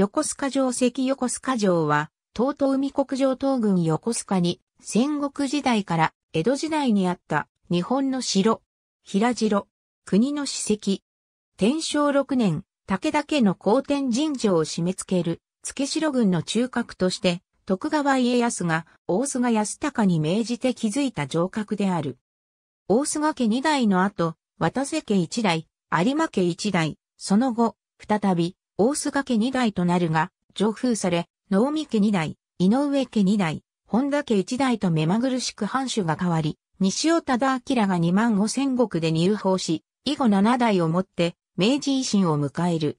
横須賀城跡横須賀城は、東東海国城東軍横須賀に、戦国時代から江戸時代にあった日本の城、平城、国の史跡。天正6年、武田家の皇天神社を締め付ける、付城軍の中核として、徳川家康が大須賀康隆に命じて築いた城郭である。大須賀家二代の後、渡瀬家一代、有馬家一代、その後、再び、大須賀家2代となるが、上封され、能見家2代、井上家2代、本田家1代と目まぐるしく藩主が変わり、西尾忠明が2万5千石で入法し、以後7代をもって、明治維新を迎える。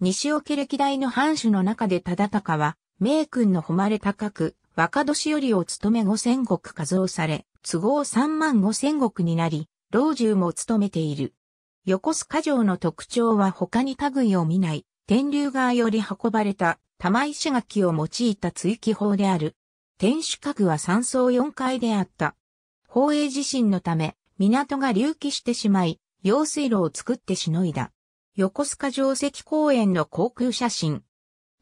西尾家歴代の藩主の中で忠敬は、名君の誉れ高く、若年寄りを務め5千石加増され、都合3万5千石になり、老中も務めている。横須賀城の特徴は他に類を見ない、天竜川より運ばれた玉石垣を用いた追記法である。天守閣は3層4階であった。宝永地震のため、港が隆起してしまい、用水路を作ってしのいだ。横須賀城跡公園の航空写真。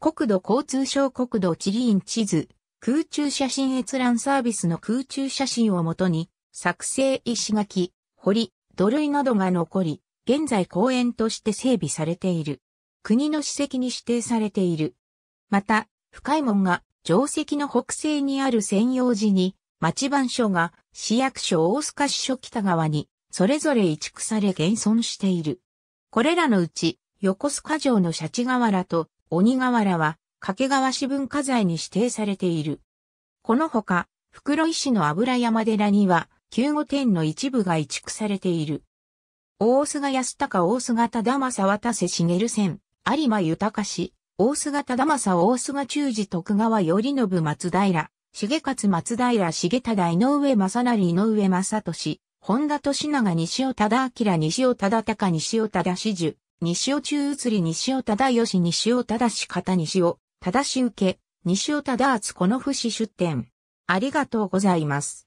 国土交通省国土地理院地図、空中写真閲覧サービスの空中写真をもとに、作成石垣、堀、土塁などが残り、現在公園として整備されている。国の史跡に指定されている。また、深い門が定石の北西にある専用寺に、町番所が市役所大須賀支所北側に、それぞれ移築され現存している。これらのうち、横須賀城のシャチ瓦と鬼瓦は、掛川市文化財に指定されている。このほか、袋井市の油山寺には、旧御殿の一部が移築されている。大須賀安高大須賀忠正渡瀬茂線。有馬豊氏、大須賀忠政大須賀忠治徳川頼信松平、重勝松平重忠井上正成井上正俊、本田利長西尾忠明西尾忠隆西尾忠志樹、西尾中移り西尾忠義西尾忠方西尾、忠志受け、西尾忠厚この節出展。ありがとうございます。